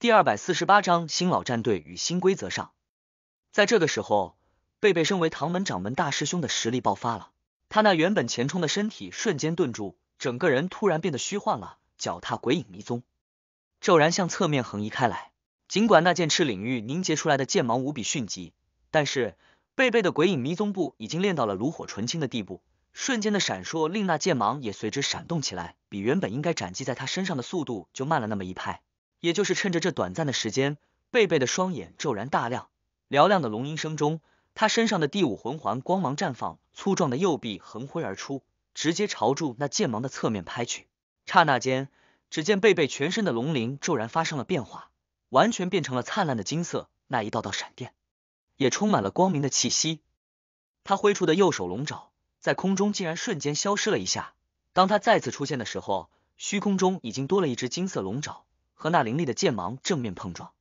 第二百四十八章新老战队与新规则上，在这个时候，贝贝身为唐门掌门大师兄的实力爆发了，他那原本前冲的身体瞬间顿住，整个人突然变得虚幻了，脚踏鬼影迷踪，骤然向侧面横移开来。尽管那剑翅领域凝结出来的剑芒无比迅疾，但是贝贝的鬼影迷踪步已经练到了炉火纯青的地步，瞬间的闪烁令那剑芒也随之闪动起来，比原本应该斩击在他身上的速度就慢了那么一拍。也就是趁着这短暂的时间，贝贝的双眼骤然大亮，嘹亮的龙吟声中，他身上的第五魂环光芒绽放，粗壮的右臂横挥而出，直接朝住那剑芒的侧面拍去。刹那间，只见贝贝全身的龙鳞骤然发生了变化，完全变成了灿烂的金色。那一道道闪电也充满了光明的气息。他挥出的右手龙爪在空中竟然瞬间消失了一下，当他再次出现的时候，虚空中已经多了一只金色龙爪。和那凌厉的剑芒正面碰撞，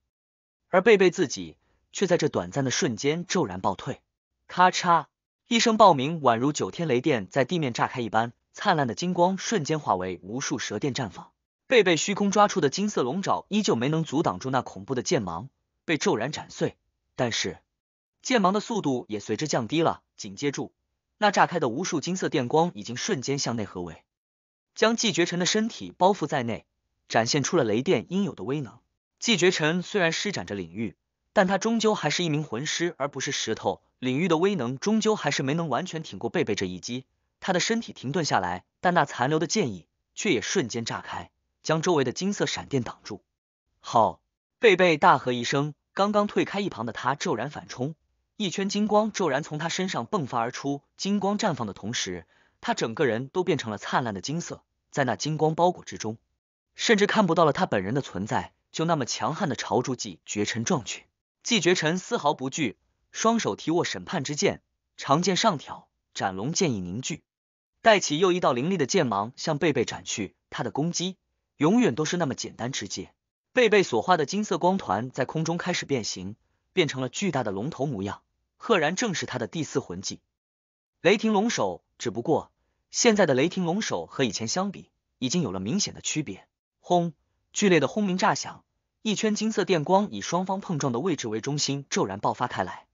而贝贝自己却在这短暂的瞬间骤然暴退。咔嚓一声爆鸣，宛如九天雷电在地面炸开一般，灿烂的金光瞬间化为无数蛇电绽放。贝贝虚空抓出的金色龙爪依旧没能阻挡住那恐怖的剑芒，被骤然斩碎。但是剑芒的速度也随之降低了。紧接住，那炸开的无数金色电光已经瞬间向内合围，将季绝尘的身体包覆在内。展现出了雷电应有的威能。季绝尘虽然施展着领域，但他终究还是一名魂师，而不是石头。领域的威能终究还是没能完全挺过贝贝这一击，他的身体停顿下来，但那残留的剑意却也瞬间炸开，将周围的金色闪电挡住。好，贝贝大喝一声，刚刚退开一旁的他骤然反冲，一圈金光骤然从他身上迸发而出，金光绽放的同时，他整个人都变成了灿烂的金色，在那金光包裹之中。甚至看不到了他本人的存在，就那么强悍的朝住季绝尘撞去。季绝尘丝毫不惧，双手提握审判之剑，长剑上挑，斩龙剑意凝聚，带起又一道凌厉的剑芒向贝贝斩去。他的攻击永远都是那么简单直接。贝贝所化的金色光团在空中开始变形，变成了巨大的龙头模样，赫然正是他的第四魂技——雷霆龙首。只不过现在的雷霆龙首和以前相比，已经有了明显的区别。轰！剧烈的轰鸣炸响，一圈金色电光以双方碰撞的位置为中心骤然爆发开来，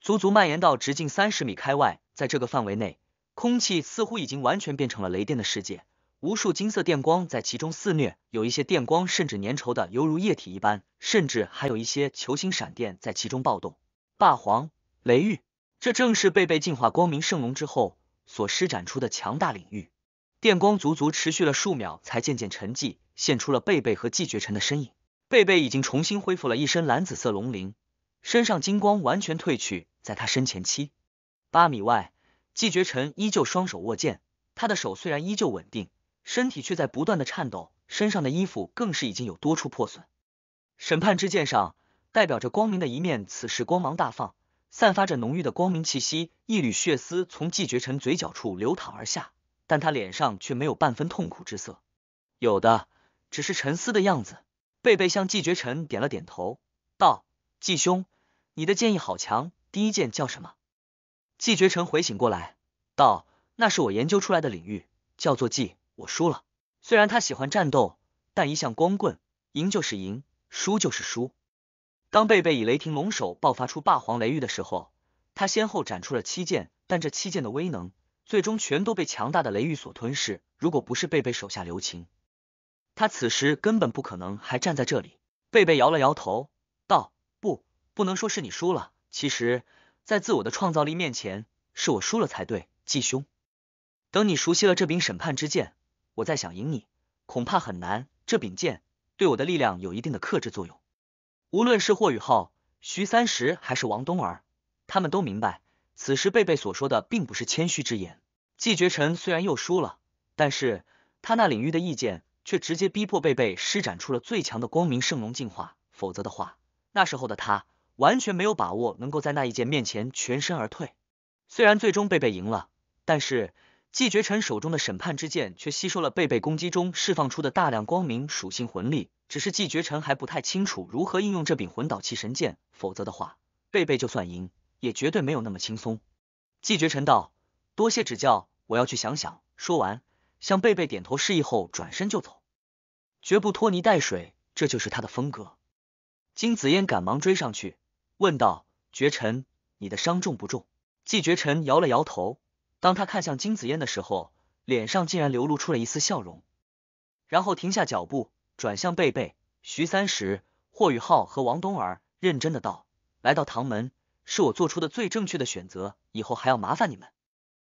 足足蔓延到直径三十米开外。在这个范围内，空气似乎已经完全变成了雷电的世界，无数金色电光在其中肆虐，有一些电光甚至粘稠的犹如液体一般，甚至还有一些球形闪电在其中暴动。霸皇雷域，这正是贝贝进化光明圣龙之后所施展出的强大领域。电光足足持续了数秒，才渐渐沉寂，现出了贝贝和季绝尘的身影。贝贝已经重新恢复了一身蓝紫色龙鳞，身上金光完全褪去。在他身前七八米外，季绝尘依旧双手握剑，他的手虽然依旧稳定，身体却在不断的颤抖，身上的衣服更是已经有多处破损。审判之剑上代表着光明的一面，此时光芒大放，散发着浓郁的光明气息。一缕血丝从季绝尘嘴角处流淌而下。但他脸上却没有半分痛苦之色，有的只是沉思的样子。贝贝向季绝尘点了点头，道：“季兄，你的剑意好强。第一剑叫什么？”季绝尘回醒过来，道：“那是我研究出来的领域，叫做‘季，我输了。虽然他喜欢战斗，但一向光棍，赢就是赢，输就是输。”当贝贝以雷霆龙首爆发出霸皇雷域的时候，他先后斩出了七剑，但这七剑的威能。最终全都被强大的雷域所吞噬。如果不是贝贝手下留情，他此时根本不可能还站在这里。贝贝摇了摇头，道：“不，不能说是你输了。其实，在自我的创造力面前，是我输了才对。”季兄，等你熟悉了这柄审判之剑，我再想赢你，恐怕很难。这柄剑对我的力量有一定的克制作用。无论是霍雨浩、徐三石还是王东儿，他们都明白。此时贝贝所说的并不是谦虚之言。季绝尘虽然又输了，但是他那领域的意见却直接逼迫贝贝施展出了最强的光明圣龙进化，否则的话，那时候的他完全没有把握能够在那一剑面前全身而退。虽然最终贝贝赢了，但是季绝尘手中的审判之剑却吸收了贝贝攻击中释放出的大量光明属性魂力。只是季绝尘还不太清楚如何应用这柄魂导器神剑，否则的话，贝贝就算赢。也绝对没有那么轻松。季绝尘道：“多谢指教，我要去想想。”说完，向贝贝点头示意后，转身就走，绝不拖泥带水，这就是他的风格。金子嫣赶忙追上去，问道：“绝尘，你的伤重不重？”季绝尘摇了摇头。当他看向金子嫣的时候，脸上竟然流露出了一丝笑容，然后停下脚步，转向贝贝、徐三十、霍雨浩和王东儿，认真的道：“来到唐门。”是我做出的最正确的选择，以后还要麻烦你们。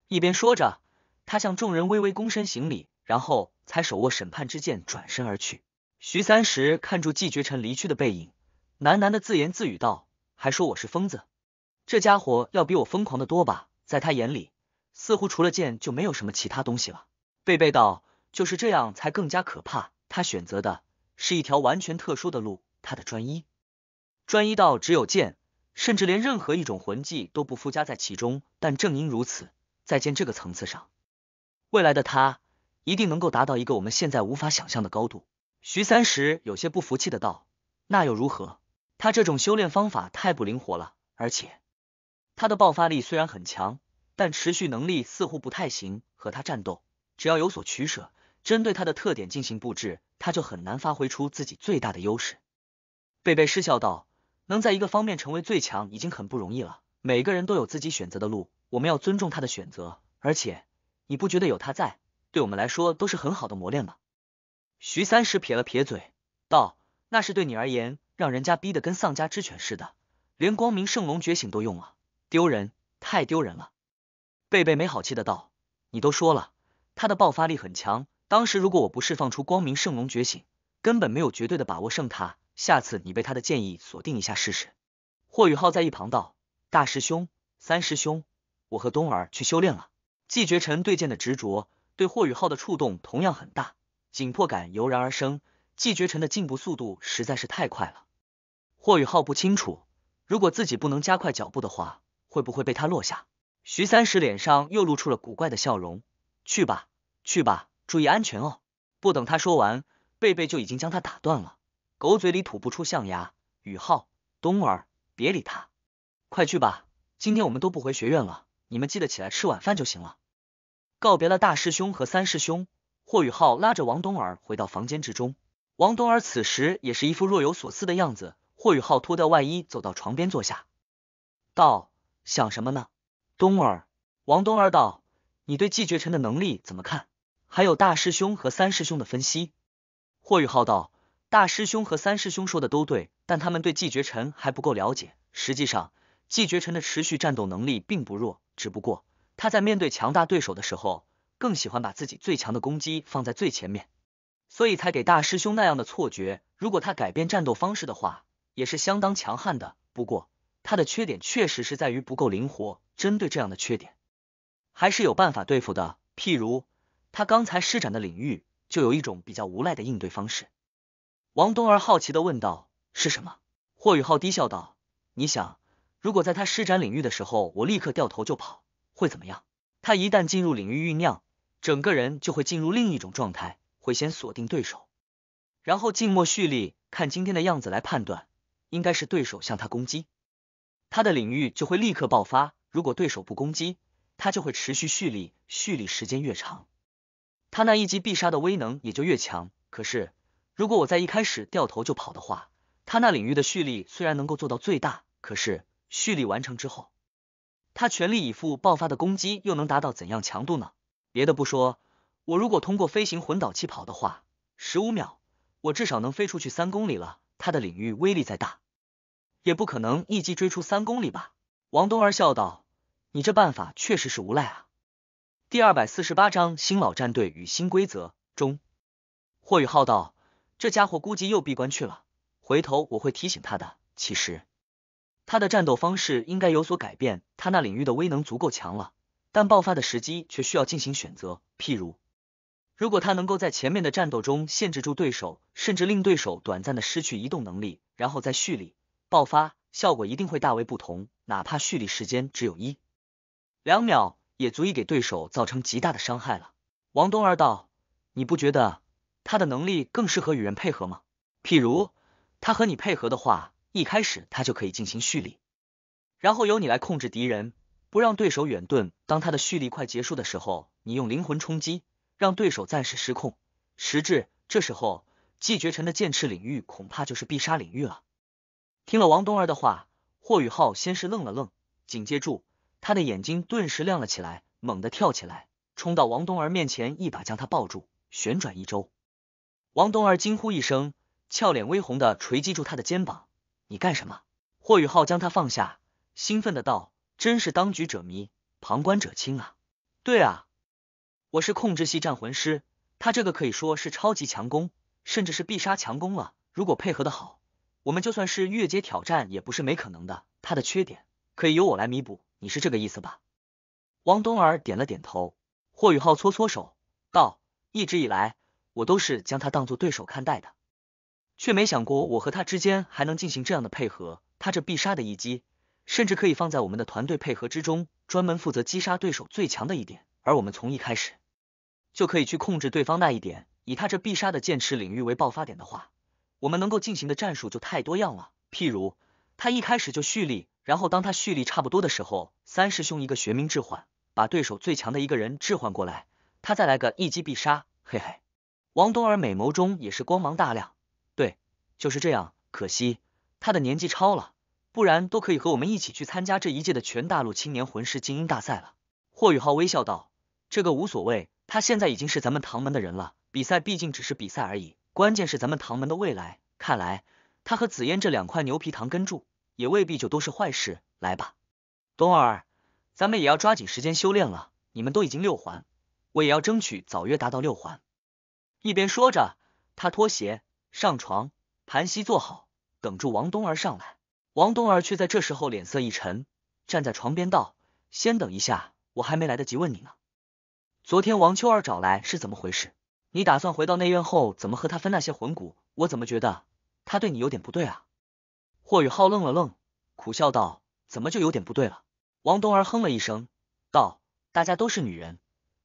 一边说着，他向众人微微躬身行礼，然后才手握审判之剑转身而去。徐三石看住季绝尘离去的背影，喃喃的自言自语道：“还说我是疯子，这家伙要比我疯狂的多吧？在他眼里，似乎除了剑就没有什么其他东西了。”贝贝道：“就是这样，才更加可怕。他选择的是一条完全特殊的路，他的专一，专一到只有剑。”甚至连任何一种魂技都不附加在其中，但正因如此，在剑这个层次上，未来的他一定能够达到一个我们现在无法想象的高度。徐三石有些不服气的道：“那又如何？他这种修炼方法太不灵活了，而且他的爆发力虽然很强，但持续能力似乎不太行。和他战斗，只要有所取舍，针对他的特点进行布置，他就很难发挥出自己最大的优势。”贝贝失笑道。能在一个方面成为最强已经很不容易了。每个人都有自己选择的路，我们要尊重他的选择。而且，你不觉得有他在，对我们来说都是很好的磨练吗？徐三石撇了撇嘴，道：“那是对你而言，让人家逼得跟丧家之犬似的，连光明圣龙觉醒都用了，丢人，太丢人了。”贝贝没好气的道：“你都说了，他的爆发力很强，当时如果我不释放出光明圣龙觉醒，根本没有绝对的把握胜他。”下次你被他的建议锁定一下试试。霍雨浩在一旁道：“大师兄，三师兄，我和冬儿去修炼了。”季绝尘对剑的执着，对霍雨浩的触动同样很大，紧迫感油然而生。季绝尘的进步速度实在是太快了，霍雨浩不清楚，如果自己不能加快脚步的话，会不会被他落下？徐三石脸上又露出了古怪的笑容：“去吧，去吧，注意安全哦。”不等他说完，贝贝就已经将他打断了。狗嘴里吐不出象牙。宇浩，冬儿，别理他，快去吧。今天我们都不回学院了，你们记得起来吃晚饭就行了。告别了大师兄和三师兄，霍宇浩拉着王冬儿回到房间之中。王冬儿此时也是一副若有所思的样子。霍宇浩脱掉外衣，走到床边坐下，道：“想什么呢，冬儿？”王冬儿道：“你对季绝尘的能力怎么看？还有大师兄和三师兄的分析。”霍宇浩道。大师兄和三师兄说的都对，但他们对季绝尘还不够了解。实际上，季绝尘的持续战斗能力并不弱，只不过他在面对强大对手的时候，更喜欢把自己最强的攻击放在最前面，所以才给大师兄那样的错觉。如果他改变战斗方式的话，也是相当强悍的。不过，他的缺点确实是在于不够灵活。针对这样的缺点，还是有办法对付的。譬如，他刚才施展的领域，就有一种比较无赖的应对方式。王东儿好奇的问道：“是什么？”霍宇浩低笑道：“你想，如果在他施展领域的时候，我立刻掉头就跑，会怎么样？他一旦进入领域酝酿，整个人就会进入另一种状态，会先锁定对手，然后静默蓄力。看今天的样子来判断，应该是对手向他攻击，他的领域就会立刻爆发。如果对手不攻击，他就会持续蓄力，蓄力时间越长，他那一击必杀的威能也就越强。可是……”如果我在一开始掉头就跑的话，他那领域的蓄力虽然能够做到最大，可是蓄力完成之后，他全力以赴爆发的攻击又能达到怎样强度呢？别的不说，我如果通过飞行混导器跑的话，十五秒我至少能飞出去三公里了。他的领域威力再大，也不可能一击追出三公里吧？王东儿笑道：“你这办法确实是无赖啊。”第二百四十八章新老战队与新规则中，霍宇浩道。这家伙估计又闭关去了，回头我会提醒他的。其实，他的战斗方式应该有所改变。他那领域的威能足够强了，但爆发的时机却需要进行选择。譬如，如果他能够在前面的战斗中限制住对手，甚至令对手短暂的失去移动能力，然后再蓄力爆发，效果一定会大为不同。哪怕蓄力时间只有一两秒，也足以给对手造成极大的伤害了。王东儿道：“你不觉得？”他的能力更适合与人配合吗？譬如，他和你配合的话，一开始他就可以进行蓄力，然后由你来控制敌人，不让对手远遁。当他的蓄力快结束的时候，你用灵魂冲击，让对手暂时失控。实质，这时候季绝尘的剑翅领域恐怕就是必杀领域了。听了王东儿的话，霍宇浩先是愣了愣，紧接住，他的眼睛顿时亮了起来，猛地跳起来，冲到王东儿面前，一把将他抱住，旋转一周。王东儿惊呼一声，俏脸微红的锤击住他的肩膀：“你干什么？”霍宇浩将他放下，兴奋的道：“真是当局者迷，旁观者清啊！”“对啊，我是控制系战魂师，他这个可以说是超级强攻，甚至是必杀强攻了。如果配合的好，我们就算是越阶挑战也不是没可能的。他的缺点可以由我来弥补，你是这个意思吧？”王东儿点了点头。霍宇浩搓搓手，道：“一直以来。”我都是将他当做对手看待的，却没想过我和他之间还能进行这样的配合。他这必杀的一击，甚至可以放在我们的团队配合之中，专门负责击杀对手最强的一点。而我们从一开始就可以去控制对方那一点，以他这必杀的剑齿领域为爆发点的话，我们能够进行的战术就太多样了。譬如他一开始就蓄力，然后当他蓄力差不多的时候，三师兄一个玄冥置换，把对手最强的一个人置换过来，他再来个一击必杀，嘿嘿。王东儿美眸中也是光芒大亮，对，就是这样。可惜他的年纪超了，不然都可以和我们一起去参加这一届的全大陆青年魂师精英大赛了。霍宇浩微笑道：“这个无所谓，他现在已经是咱们唐门的人了。比赛毕竟只是比赛而已，关键是咱们唐门的未来。看来他和紫嫣这两块牛皮糖跟住，也未必就都是坏事。来吧，东儿，咱们也要抓紧时间修炼了。你们都已经六环，我也要争取早约达到六环。”一边说着，他脱鞋上床，盘膝坐好，等住王东儿上来。王东儿却在这时候脸色一沉，站在床边道：“先等一下，我还没来得及问你呢。昨天王秋儿找来是怎么回事？你打算回到内院后怎么和他分那些魂骨？我怎么觉得他对你有点不对啊？”霍雨浩愣了愣，苦笑道：“怎么就有点不对了？”王东儿哼了一声，道：“大家都是女人，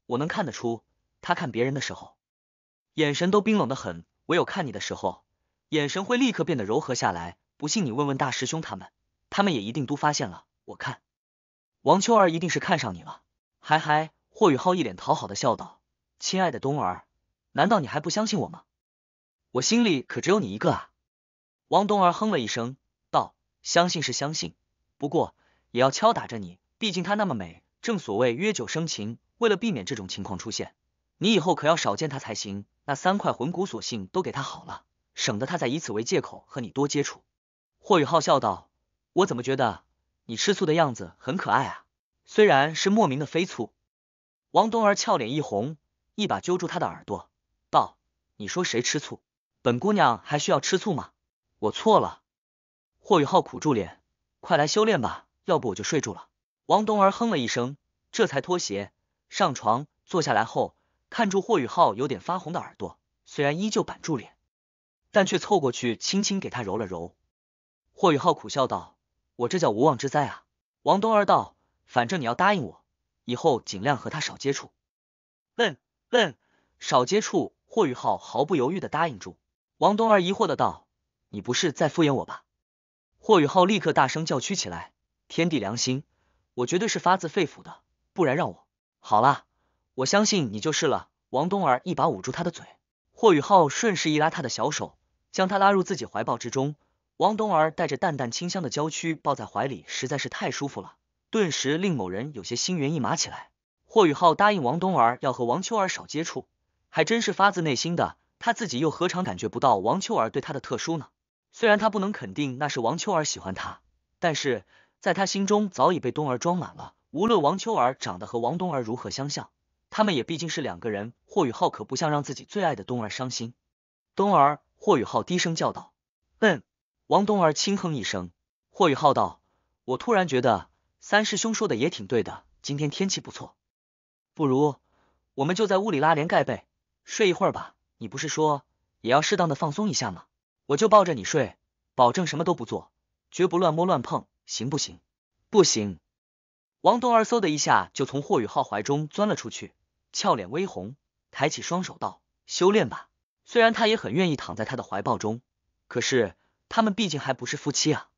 我能看得出，他看别人的时候。”眼神都冰冷的很，唯有看你的时候，眼神会立刻变得柔和下来。不信你问问大师兄他们，他们也一定都发现了。我看王秋儿一定是看上你了。嗨嗨，霍雨浩一脸讨好的笑道：“亲爱的冬儿，难道你还不相信我吗？我心里可只有你一个啊！”王冬儿哼了一声道：“相信是相信，不过也要敲打着你，毕竟她那么美，正所谓约久生情。为了避免这种情况出现，你以后可要少见她才行。”那三块魂骨，索性都给他好了，省得他再以此为借口和你多接触。霍雨浩笑道：“我怎么觉得你吃醋的样子很可爱啊？虽然是莫名的飞醋。”王冬儿俏脸一红，一把揪住他的耳朵，道：“你说谁吃醋？本姑娘还需要吃醋吗？我错了。”霍雨浩苦住脸：“快来修炼吧，要不我就睡住了。”王冬儿哼了一声，这才脱鞋上床，坐下来后。看住霍雨浩有点发红的耳朵，虽然依旧板住脸，但却凑过去轻轻给他揉了揉。霍雨浩苦笑道：“我这叫无妄之灾啊！”王东儿道：“反正你要答应我，以后尽量和他少接触。”“嗯嗯，少接触。”霍雨浩毫不犹豫的答应住。王东儿疑惑的道：“你不是在敷衍我吧？”霍雨浩立刻大声叫屈起来：“天地良心，我绝对是发自肺腑的，不然让我……好了。”我相信你就是了。王冬儿一把捂住他的嘴，霍雨浩顺势一拉他的小手，将他拉入自己怀抱之中。王冬儿带着淡淡清香的娇躯抱在怀里，实在是太舒服了，顿时令某人有些心猿意马起来。霍雨浩答应王冬儿要和王秋儿少接触，还真是发自内心的。他自己又何尝感觉不到王秋儿对他的特殊呢？虽然他不能肯定那是王秋儿喜欢他，但是在他心中早已被冬儿装满了。无论王秋儿长得和王冬儿如何相像。他们也毕竟是两个人，霍雨浩可不像让自己最爱的冬儿伤心。冬儿，霍雨浩低声叫道：“嗯。”王冬儿轻哼一声。霍雨浩道：“我突然觉得三师兄说的也挺对的，今天天气不错，不如我们就在屋里拉帘盖被睡一会儿吧。你不是说也要适当的放松一下吗？我就抱着你睡，保证什么都不做，绝不乱摸乱碰，行不行？”“不行！”王冬儿嗖的一下就从霍雨浩怀中钻了出去。俏脸微红，抬起双手道：“修炼吧，虽然他也很愿意躺在他的怀抱中，可是他们毕竟还不是夫妻啊。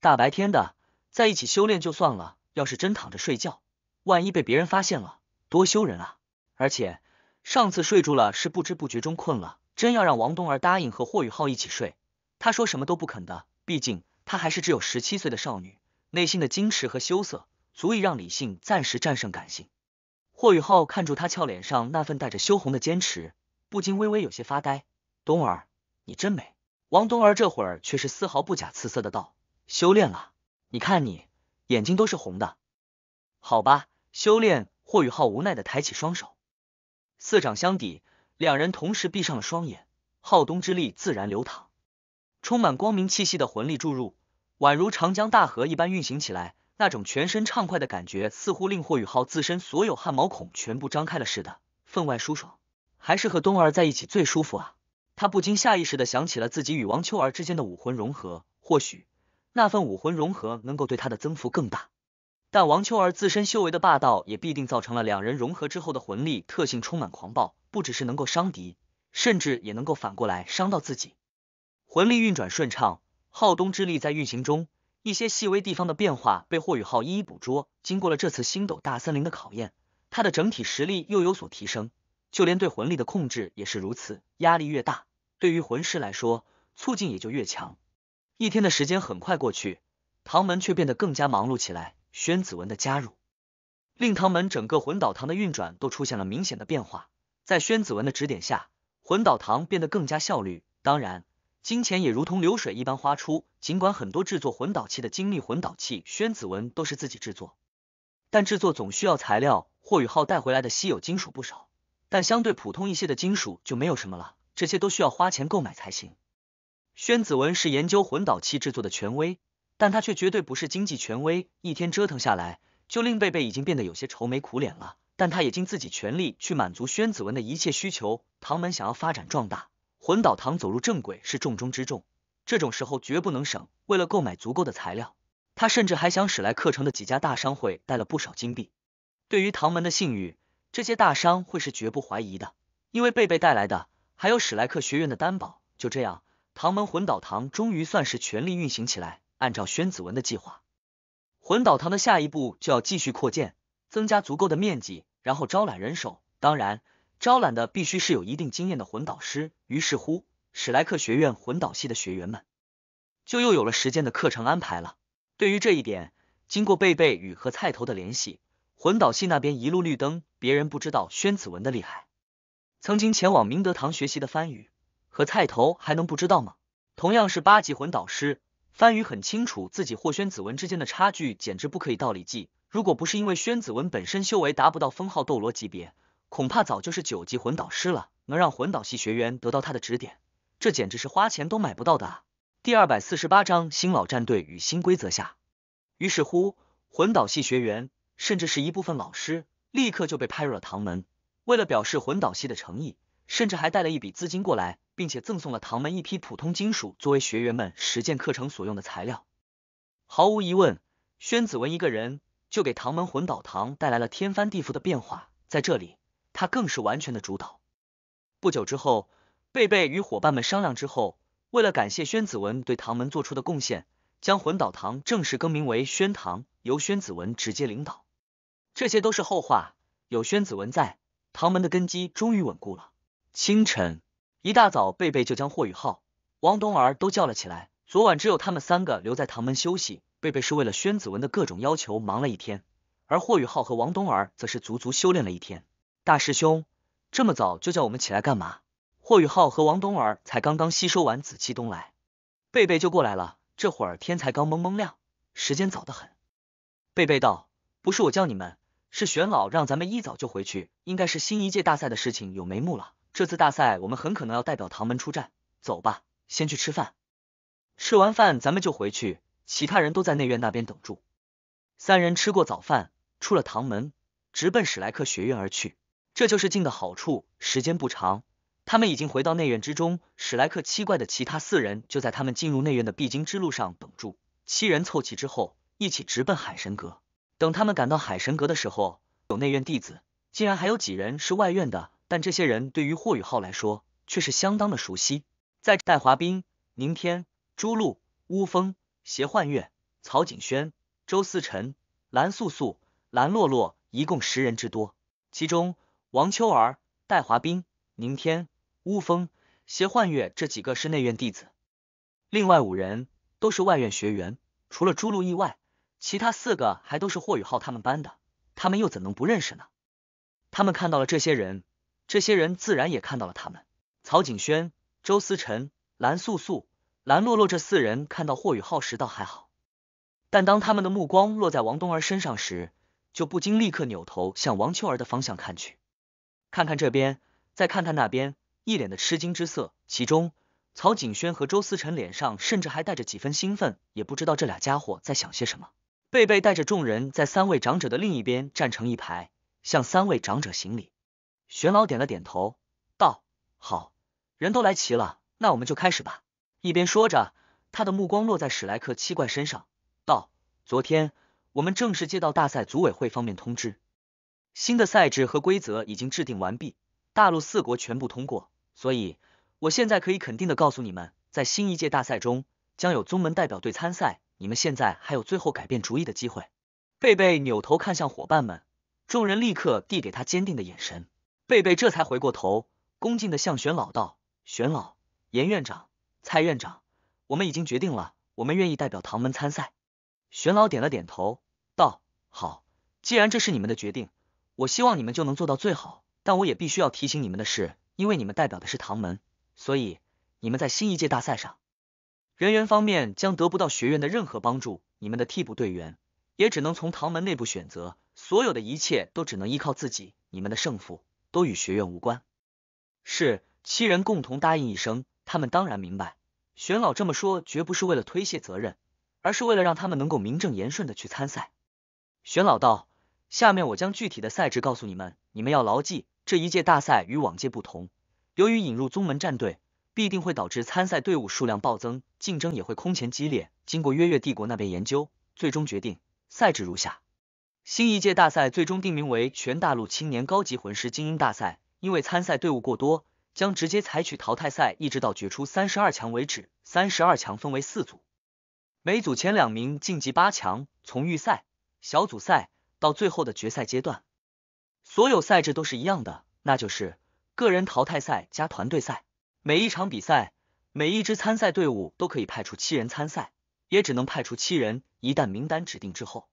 大白天的在一起修炼就算了，要是真躺着睡觉，万一被别人发现了，多羞人啊！而且上次睡住了是不知不觉中困了，真要让王东儿答应和霍宇浩一起睡，他说什么都不肯的。毕竟他还是只有十七岁的少女，内心的矜持和羞涩，足以让理性暂时战胜感性。”霍雨浩看住他俏脸上那份带着羞红的坚持，不禁微微有些发呆。冬儿，你真美。王冬儿这会儿却是丝毫不假辞色的道：“修炼了，你看你眼睛都是红的，好吧。”修炼。霍雨浩无奈的抬起双手，四掌相抵，两人同时闭上了双眼。浩东之力自然流淌，充满光明气息的魂力注入，宛如长江大河一般运行起来。那种全身畅快的感觉，似乎令霍宇浩自身所有汗毛孔全部张开了似的，分外舒爽。还是和冬儿在一起最舒服啊！他不禁下意识地想起了自己与王秋儿之间的武魂融合，或许那份武魂融合能够对他的增幅更大。但王秋儿自身修为的霸道，也必定造成了两人融合之后的魂力特性充满狂暴，不只是能够伤敌，甚至也能够反过来伤到自己。魂力运转顺畅，浩东之力在运行中。一些细微地方的变化被霍雨浩一一捕捉。经过了这次星斗大森林的考验，他的整体实力又有所提升，就连对魂力的控制也是如此。压力越大，对于魂师来说，促进也就越强。一天的时间很快过去，唐门却变得更加忙碌起来。宣子文的加入，令唐门整个魂导堂的运转都出现了明显的变化。在宣子文的指点下，魂导堂变得更加效率。当然。金钱也如同流水一般花出。尽管很多制作魂导器的精密魂导器，宣子文都是自己制作，但制作总需要材料。霍宇浩带回来的稀有金属不少，但相对普通一些的金属就没有什么了。这些都需要花钱购买才行。宣子文是研究魂导器制作的权威，但他却绝对不是经济权威。一天折腾下来，就令贝贝已经变得有些愁眉苦脸了。但他也尽自己全力去满足宣子文的一切需求。唐门想要发展壮大。魂导堂走入正轨是重中之重，这种时候绝不能省。为了购买足够的材料，他甚至还想史莱克城的几家大商会带了不少金币。对于唐门的信誉，这些大商会是绝不怀疑的，因为贝贝带来的还有史莱克学院的担保。就这样，唐门魂导堂终于算是全力运行起来。按照宣子文的计划，魂导堂的下一步就要继续扩建，增加足够的面积，然后招揽人手。当然。招揽的必须是有一定经验的魂导师。于是乎，史莱克学院魂导系的学员们就又有了时间的课程安排了。对于这一点，经过贝贝与和菜头的联系，魂导系那边一路绿灯。别人不知道宣子文的厉害，曾经前往明德堂学习的番禺和菜头还能不知道吗？同样是八级魂导师，番禺很清楚自己或宣子文之间的差距简直不可以道理计。如果不是因为宣子文本身修为达不到封号斗罗级别。恐怕早就是九级魂导师了，能让魂导系学员得到他的指点，这简直是花钱都买不到的。第二百四十八章新老战队与新规则下，于是乎，魂导系学员甚至是一部分老师，立刻就被派入了唐门。为了表示魂导系的诚意，甚至还带了一笔资金过来，并且赠送了唐门一批普通金属作为学员们实践课程所用的材料。毫无疑问，宣子文一个人就给唐门魂导堂带来了天翻地覆的变化，在这里。他更是完全的主导。不久之后，贝贝与伙伴们商量之后，为了感谢宣子文对唐门做出的贡献，将魂导堂正式更名为宣堂，由宣子文直接领导。这些都是后话。有宣子文在，唐门的根基终于稳固了。清晨一大早，贝贝就将霍雨浩、王东儿都叫了起来。昨晚只有他们三个留在唐门休息。贝贝是为了宣子文的各种要求忙了一天，而霍雨浩和王东儿则是足足修炼了一天。大师兄，这么早就叫我们起来干嘛？霍雨浩和王东儿才刚刚吸收完紫气东来，贝贝就过来了。这会儿天才刚蒙蒙亮，时间早得很。贝贝道：“不是我叫你们，是玄老让咱们一早就回去。应该是新一届大赛的事情有眉目了。这次大赛我们很可能要代表唐门出战。走吧，先去吃饭，吃完饭咱们就回去。其他人都在内院那边等住。”三人吃过早饭，出了唐门，直奔史莱克学院而去。这就是静的好处。时间不长，他们已经回到内院之中。史莱克七怪的其他四人就在他们进入内院的必经之路上等住。七人凑齐之后，一起直奔海神阁。等他们赶到海神阁的时候，有内院弟子，竟然还有几人是外院的。但这些人对于霍雨浩来说却是相当的熟悉。在戴华斌、宁天、朱露、乌风、邪幻月、曹景轩、周思辰、蓝素素、蓝洛洛，一共十人之多，其中。王秋儿、戴华斌、宁天、乌峰、邪幻月这几个是内院弟子，另外五人都是外院学员，除了朱露意外，其他四个还都是霍雨浩他们班的，他们又怎能不认识呢？他们看到了这些人，这些人自然也看到了他们。曹景轩、周思辰、蓝素素、蓝洛洛这四人看到霍雨浩时倒还好，但当他们的目光落在王东儿身上时，就不禁立刻扭头向王秋儿的方向看去。看看这边，再看看那边，一脸的吃惊之色。其中，曹景轩和周思成脸上甚至还带着几分兴奋，也不知道这俩家伙在想些什么。贝贝带着众人在三位长者的另一边站成一排，向三位长者行礼。玄老点了点头，道：“好，人都来齐了，那我们就开始吧。”一边说着，他的目光落在史莱克七怪身上，道：“昨天，我们正式接到大赛组委会方面通知。”新的赛制和规则已经制定完毕，大陆四国全部通过，所以我现在可以肯定的告诉你们，在新一届大赛中将有宗门代表队参赛。你们现在还有最后改变主意的机会。贝贝扭头看向伙伴们，众人立刻递给他坚定的眼神，贝贝这才回过头，恭敬的向玄老道：“玄老，严院长，蔡院长，我们已经决定了，我们愿意代表唐门参赛。”玄老点了点头，道：“好，既然这是你们的决定。”我希望你们就能做到最好，但我也必须要提醒你们的是，因为你们代表的是唐门，所以你们在新一届大赛上，人员方面将得不到学院的任何帮助，你们的替补队员也只能从唐门内部选择，所有的一切都只能依靠自己，你们的胜负都与学院无关。是七人共同答应一声，他们当然明白，玄老这么说绝不是为了推卸责任，而是为了让他们能够名正言顺的去参赛。玄老道。下面我将具体的赛制告诉你们，你们要牢记，这一届大赛与往届不同，由于引入宗门战队，必定会导致参赛队伍数量暴增，竞争也会空前激烈。经过约月帝国那边研究，最终决定赛制如下：新一届大赛最终定名为全大陆青年高级魂师精英大赛。因为参赛队伍过多，将直接采取淘汰赛，一直到决出三十二强为止。三十二强分为四组，每组前两名晋级八强。从预赛、小组赛。到最后的决赛阶段，所有赛制都是一样的，那就是个人淘汰赛加团队赛。每一场比赛，每一支参赛队伍都可以派出七人参赛，也只能派出七人。一旦名单指定之后，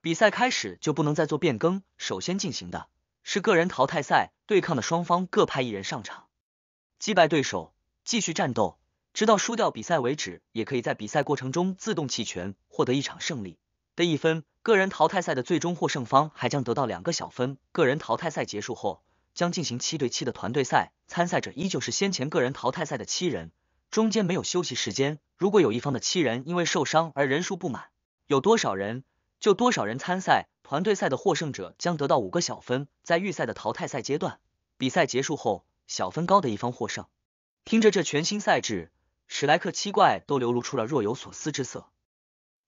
比赛开始就不能再做变更。首先进行的是个人淘汰赛，对抗的双方各派一人上场，击败对手，继续战斗，直到输掉比赛为止。也可以在比赛过程中自动弃权，获得一场胜利。的一分个人淘汰赛的最终获胜方还将得到两个小分。个人淘汰赛结束后，将进行七对七的团队赛，参赛者依旧是先前个人淘汰赛的七人，中间没有休息时间。如果有一方的七人因为受伤而人数不满，有多少人就多少人参赛。团队赛的获胜者将得到五个小分。在预赛的淘汰赛阶段，比赛结束后小分高的一方获胜。听着这全新赛制，史莱克七怪都流露出了若有所思之色。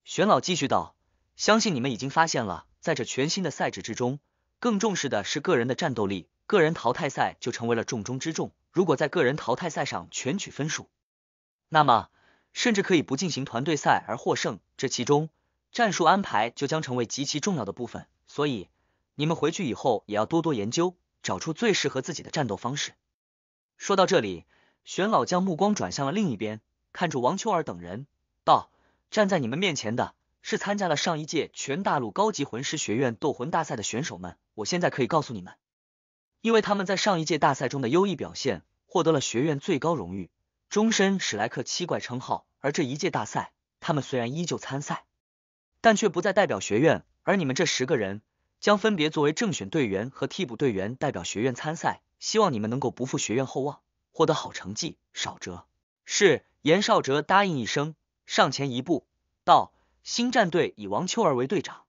玄老继续道。相信你们已经发现了，在这全新的赛制之中，更重视的是个人的战斗力，个人淘汰赛就成为了重中之重。如果在个人淘汰赛上全取分数，那么甚至可以不进行团队赛而获胜。这其中，战术安排就将成为极其重要的部分。所以，你们回去以后也要多多研究，找出最适合自己的战斗方式。说到这里，玄老将目光转向了另一边，看着王秋儿等人，道：“站在你们面前的……”是参加了上一届全大陆高级魂师学院斗魂大赛的选手们，我现在可以告诉你们，因为他们在上一届大赛中的优异表现，获得了学院最高荣誉，终身史莱克七怪称号。而这一届大赛，他们虽然依旧参赛，但却不再代表学院。而你们这十个人将分别作为正选队员和替补队员代表学院参赛，希望你们能够不负学院厚望，获得好成绩。少哲是严少哲，答应一声，上前一步道。新战队以王秋儿为队长，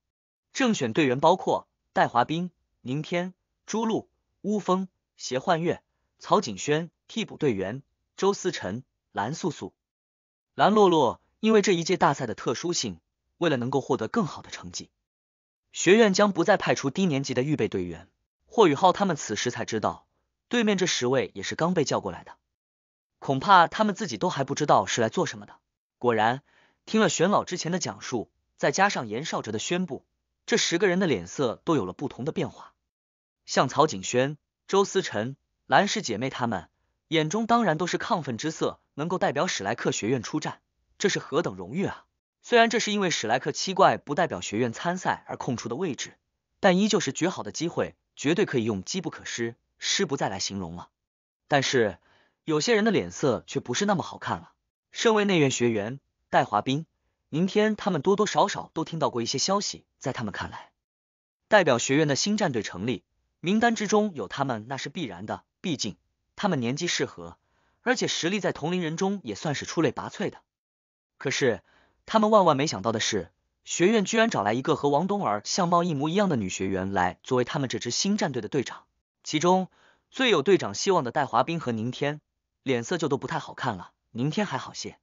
正选队员包括戴华斌、宁天、朱露、乌峰、邪幻月、曹景轩，替补队员周思辰、蓝素素、蓝洛洛。因为这一届大赛的特殊性，为了能够获得更好的成绩，学院将不再派出低年级的预备队员。霍宇浩他们此时才知道，对面这十位也是刚被叫过来的，恐怕他们自己都还不知道是来做什么的。果然。听了玄老之前的讲述，再加上严少哲的宣布，这十个人的脸色都有了不同的变化。像曹景轩、周思辰、兰氏姐妹他们眼中当然都是亢奋之色，能够代表史莱克学院出战，这是何等荣誉啊！虽然这是因为史莱克七怪不代表学院参赛而空出的位置，但依旧是绝好的机会，绝对可以用“机不可失，失不再”来形容了。但是有些人的脸色却不是那么好看了，身为内院学员。戴华斌、宁天，他们多多少少都听到过一些消息。在他们看来，代表学院的新战队成立名单之中有他们，那是必然的。毕竟他们年纪适合，而且实力在同龄人中也算是出类拔萃的。可是他们万万没想到的是，学院居然找来一个和王冬儿相貌一模一样的女学员来作为他们这支新战队的队长。其中最有队长希望的戴华斌和宁天，脸色就都不太好看了。宁天还好些。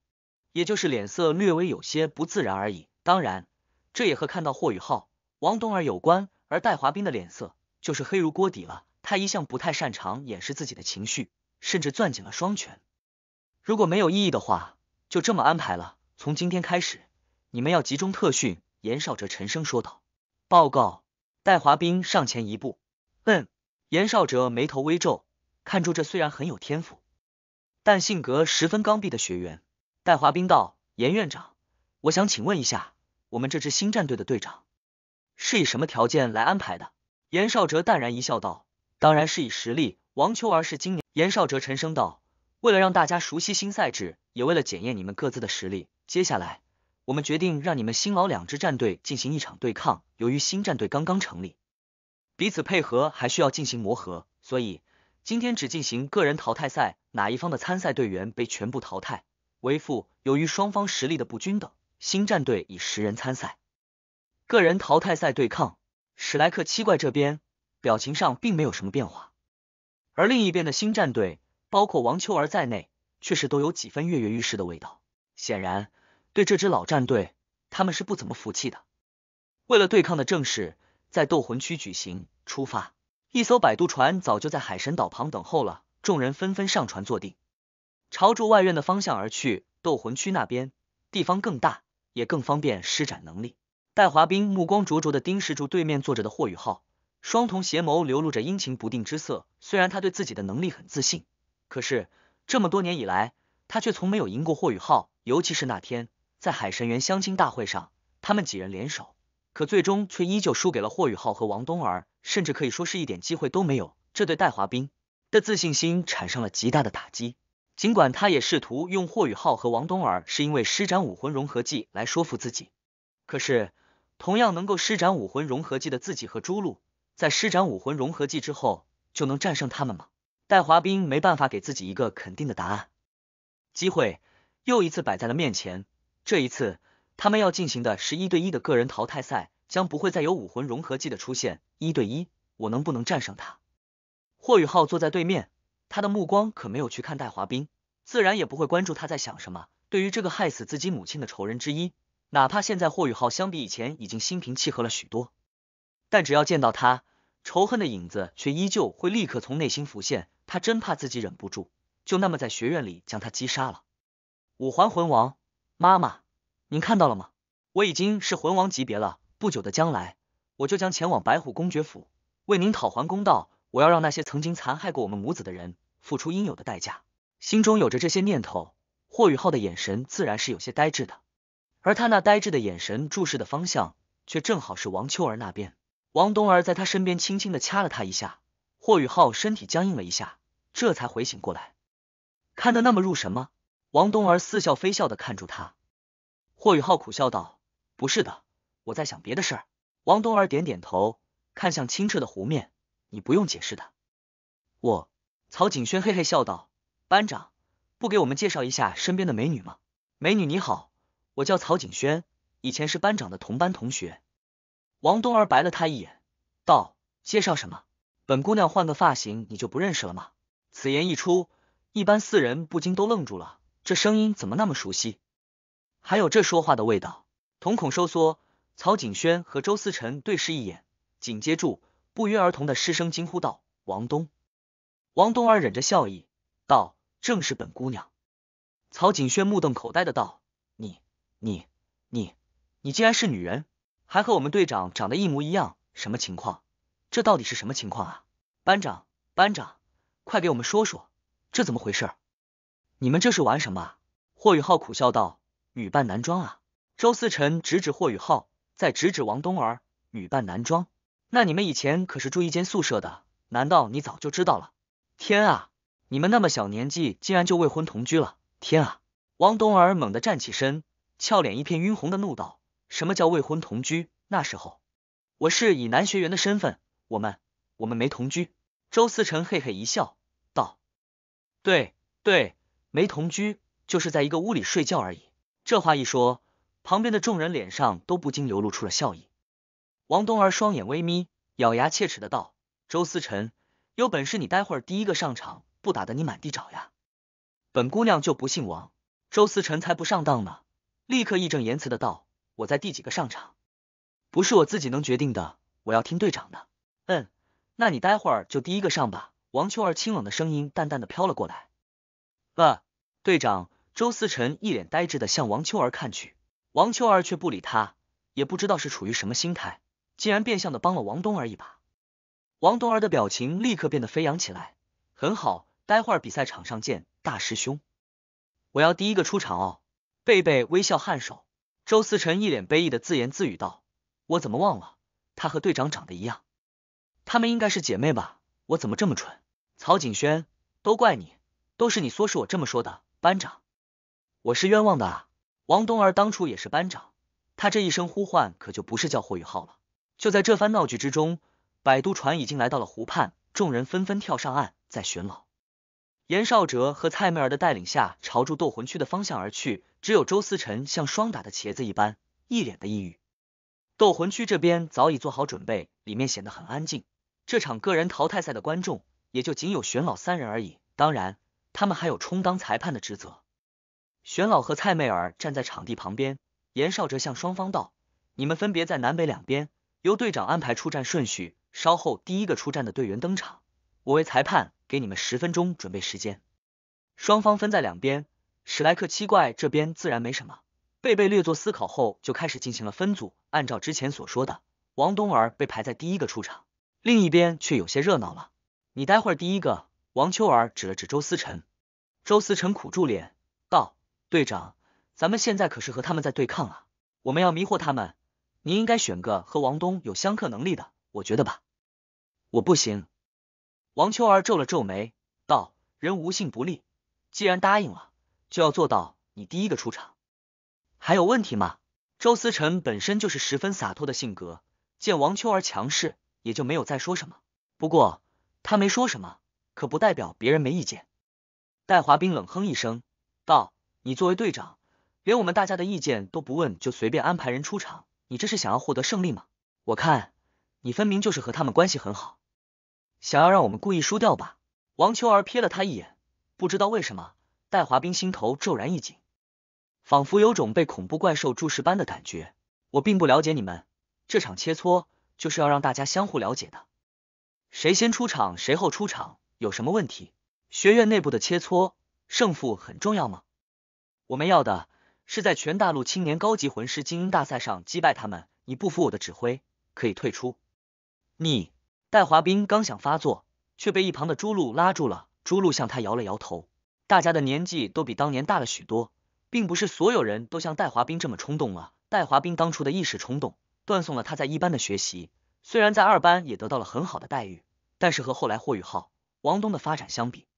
也就是脸色略微有些不自然而已，当然这也和看到霍雨浩、王东儿有关。而戴华斌的脸色就是黑如锅底了，他一向不太擅长掩饰自己的情绪，甚至攥紧了双拳。如果没有异议的话，就这么安排了。从今天开始，你们要集中特训。”严少哲沉声说道。报告！戴华斌上前一步，嗯。严少哲眉头微皱，看住这虽然很有天赋，但性格十分刚愎的学员。戴华斌道：“严院长，我想请问一下，我们这支新战队的队长是以什么条件来安排的？”严少哲淡然一笑道：“当然是以实力。”王秋儿是今年。严少哲沉声道：“为了让大家熟悉新赛制，也为了检验你们各自的实力，接下来我们决定让你们新老两支战队进行一场对抗。由于新战队刚刚成立，彼此配合还需要进行磨合，所以今天只进行个人淘汰赛，哪一方的参赛队员被全部淘汰。”为父，由于双方实力的不均等，新战队以十人参赛，个人淘汰赛对抗史莱克七怪这边，表情上并没有什么变化，而另一边的新战队，包括王秋儿在内，却是都有几分跃跃欲试的味道，显然对这支老战队他们是不怎么服气的。为了对抗的正式，在斗魂区举行出发，一艘摆渡船早就在海神岛旁等候了，众人纷纷上船坐定。朝着外院的方向而去，斗魂区那边地方更大，也更方便施展能力。戴华兵目光灼灼的盯视住对面坐着的霍雨浩，双瞳邪眸流露着阴晴不定之色。虽然他对自己的能力很自信，可是这么多年以来，他却从没有赢过霍雨浩。尤其是那天在海神园相亲大会上，他们几人联手，可最终却依旧输给了霍雨浩和王东儿，甚至可以说是一点机会都没有。这对戴华兵的自信心产生了极大的打击。尽管他也试图用霍雨浩和王东儿是因为施展武魂融合技来说服自己，可是同样能够施展武魂融合技的自己和朱露，在施展武魂融合技之后，就能战胜他们吗？戴华斌没办法给自己一个肯定的答案。机会又一次摆在了面前，这一次他们要进行的是一对一的个人淘汰赛，将不会再有武魂融合技的出现。一对一，我能不能战胜他？霍雨浩坐在对面。他的目光可没有去看戴华斌，自然也不会关注他在想什么。对于这个害死自己母亲的仇人之一，哪怕现在霍雨浩相比以前已经心平气和了许多，但只要见到他，仇恨的影子却依旧会立刻从内心浮现。他真怕自己忍不住，就那么在学院里将他击杀了。五环魂王，妈妈，您看到了吗？我已经是魂王级别了，不久的将来，我就将前往白虎公爵府，为您讨还公道。我要让那些曾经残害过我们母子的人付出应有的代价。心中有着这些念头，霍雨浩的眼神自然是有些呆滞的，而他那呆滞的眼神注视的方向，却正好是王秋儿那边。王冬儿在他身边轻轻的掐了他一下，霍雨浩身体僵硬了一下，这才回醒过来。看得那么入神吗？王冬儿似笑非笑的看住他。霍雨浩苦笑道：“不是的，我在想别的事儿。”王冬儿点点头，看向清澈的湖面。你不用解释的，我曹景轩嘿嘿笑道：“班长，不给我们介绍一下身边的美女吗？”美女你好，我叫曹景轩，以前是班长的同班同学。王东儿白了他一眼，道：“介绍什么？本姑娘换个发型，你就不认识了吗？”此言一出，一班四人不禁都愣住了，这声音怎么那么熟悉？还有这说话的味道，瞳孔收缩。曹景轩和周思成对视一眼，紧接住。不约而同的失声惊呼道：“王东！”王东儿忍着笑意道：“正是本姑娘。”曹景轩目瞪口呆的道：“你、你、你、你竟然是女人，还和我们队长长得一模一样，什么情况？这到底是什么情况啊？班长，班长，快给我们说说，这怎么回事？你们这是玩什么？”霍雨浩苦笑道：“女扮男装啊！”周思成指指霍雨浩，再指指王东儿：“女扮男装。”那你们以前可是住一间宿舍的，难道你早就知道了？天啊，你们那么小年纪，竟然就未婚同居了！天啊！王冬儿猛地站起身，俏脸一片晕红的怒道：“什么叫未婚同居？那时候我是以男学员的身份，我们我们没同居。”周思成嘿嘿一笑，道：“对对，没同居，就是在一个屋里睡觉而已。”这话一说，旁边的众人脸上都不禁流露出了笑意。王东儿双眼微眯，咬牙切齿的道：“周思成，有本事你待会儿第一个上场，不打得你满地找呀！本姑娘就不姓王周思成才不上当呢！”立刻义正言辞的道：“我在第几个上场，不是我自己能决定的，我要听队长的。”“嗯，那你待会儿就第一个上吧。”王秋儿清冷的声音淡淡的飘了过来。啊，队长周思成一脸呆滞的向王秋儿看去，王秋儿却不理他，也不知道是处于什么心态。竟然变相的帮了王东儿一把，王东儿的表情立刻变得飞扬起来。很好，待会儿比赛场上见，大师兄，我要第一个出场哦。贝贝微笑颔首。周思成一脸悲意的自言自语道：“我怎么忘了，他和队长长得一样，他们应该是姐妹吧？我怎么这么蠢？曹景轩，都怪你，都是你唆使我这么说的，班长，我是冤枉的啊！王东儿当初也是班长，他这一声呼唤可就不是叫霍雨浩了。”就在这番闹剧之中，摆渡船已经来到了湖畔，众人纷纷跳上岸。在寻老、严少哲和蔡媚儿的带领下，朝住斗魂区的方向而去。只有周思辰像霜打的茄子一般，一脸的抑郁。斗魂区这边早已做好准备，里面显得很安静。这场个人淘汰赛的观众也就仅有玄老三人而已。当然，他们还有充当裁判的职责。玄老和蔡媚儿站在场地旁边，严少哲向双方道：“你们分别在南北两边。”由队长安排出战顺序，稍后第一个出战的队员登场。我为裁判，给你们十分钟准备时间。双方分在两边，史莱克七怪这边自然没什么。贝贝略作思考后，就开始进行了分组，按照之前所说的，王冬儿被排在第一个出场。另一边却有些热闹了，你待会儿第一个。王秋儿指了指周思成，周思成苦住脸，道：“队长，咱们现在可是和他们在对抗啊，我们要迷惑他们。”你应该选个和王东有相克能力的，我觉得吧。我不行。王秋儿皱了皱眉，道：“人无信不立，既然答应了，就要做到。你第一个出场，还有问题吗？”周思成本身就是十分洒脱的性格，见王秋儿强势，也就没有再说什么。不过他没说什么，可不代表别人没意见。戴华斌冷哼一声，道：“你作为队长，连我们大家的意见都不问，就随便安排人出场。”你这是想要获得胜利吗？我看你分明就是和他们关系很好，想要让我们故意输掉吧？王秋儿瞥了他一眼，不知道为什么，戴华冰心头骤然一紧，仿佛有种被恐怖怪兽注视般的感觉。我并不了解你们，这场切磋就是要让大家相互了解的，谁先出场谁后出场有什么问题？学院内部的切磋，胜负很重要吗？我们要的。是在全大陆青年高级魂师精英大赛上击败他们，你不服我的指挥，可以退出。你，戴华斌刚想发作，却被一旁的朱露拉住了。朱露向他摇了摇头。大家的年纪都比当年大了许多，并不是所有人都像戴华斌这么冲动了。戴华斌当初的一时冲动，断送了他在一班的学习。虽然在二班也得到了很好的待遇，但是和后来霍雨浩、王东的发展相比，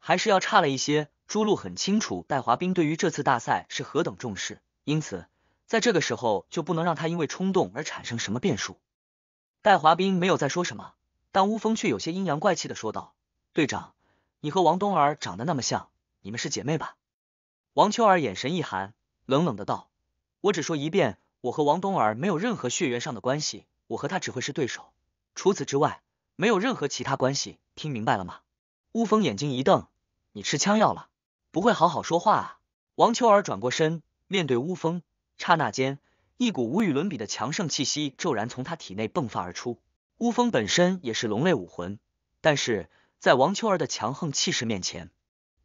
还是要差了一些。朱露很清楚戴华兵对于这次大赛是何等重视，因此在这个时候就不能让他因为冲动而产生什么变数。戴华兵没有再说什么，但乌峰却有些阴阳怪气的说道：“队长，你和王冬儿长得那么像，你们是姐妹吧？”王秋儿眼神一寒，冷冷的道：“我只说一遍，我和王冬儿没有任何血缘上的关系，我和她只会是对手，除此之外没有任何其他关系。听明白了吗？”乌峰眼睛一瞪：“你吃枪药了？”不会好好说话啊！王秋儿转过身，面对乌风，刹那间，一股无与伦比的强盛气息骤然从他体内迸发而出。乌风本身也是龙类武魂，但是在王秋儿的强横气势面前，